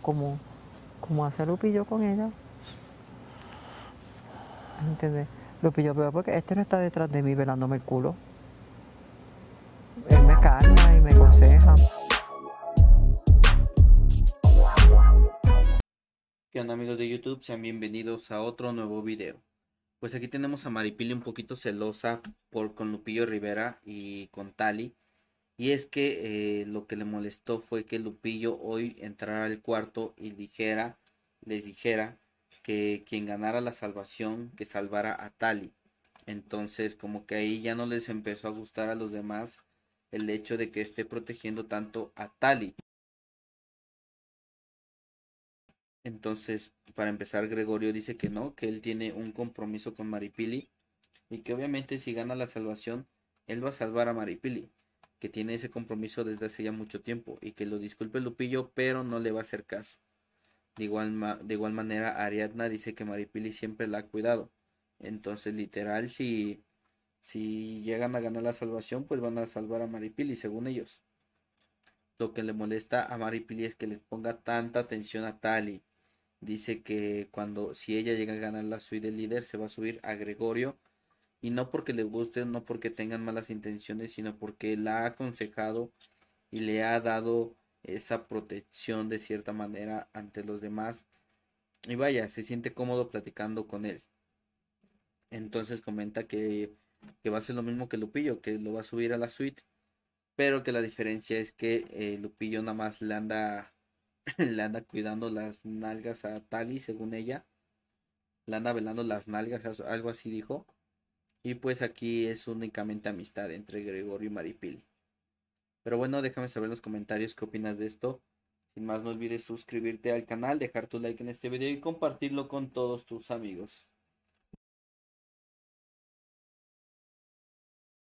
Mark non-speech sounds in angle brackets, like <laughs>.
como, como hace Lupillo con ella. ¿Entiendes? Lupillo, pero porque este no está detrás de mí velándome el culo. Él me calma y me aconseja. ¿Qué onda amigos de YouTube? Sean bienvenidos a otro nuevo video. Pues aquí tenemos a Maripili un poquito celosa por, con Lupillo Rivera y con Tali. Y es que eh, lo que le molestó fue que Lupillo hoy entrara al cuarto y dijera, les dijera que quien ganara la salvación, que salvara a Tali. Entonces, como que ahí ya no les empezó a gustar a los demás el hecho de que esté protegiendo tanto a Tali. Entonces, para empezar, Gregorio dice que no, que él tiene un compromiso con Maripili y que obviamente si gana la salvación, él va a salvar a Maripili que tiene ese compromiso desde hace ya mucho tiempo y que lo disculpe Lupillo, pero no le va a hacer caso. De igual, de igual manera, Ariadna dice que Maripili siempre la ha cuidado. Entonces, literal, si, si llegan a ganar la salvación, pues van a salvar a Maripili, según ellos. Lo que le molesta a Maripili es que le ponga tanta atención a Tali. Dice que cuando si ella llega a ganar la suite del líder, se va a subir a Gregorio y no porque le guste, no porque tengan malas intenciones, sino porque la ha aconsejado y le ha dado esa protección de cierta manera ante los demás. Y vaya, se siente cómodo platicando con él. Entonces comenta que, va a ser lo mismo que Lupillo, que lo va a subir a la suite. Pero que la diferencia es que eh, Lupillo nada más le anda, <laughs> le anda cuidando las nalgas a Tali, según ella. Le anda velando las nalgas, algo así dijo. Y pues aquí es únicamente amistad entre Gregorio y Maripili. Pero bueno, déjame saber en los comentarios qué opinas de esto. Sin más, no olvides suscribirte al canal, dejar tu like en este video y compartirlo con todos tus amigos.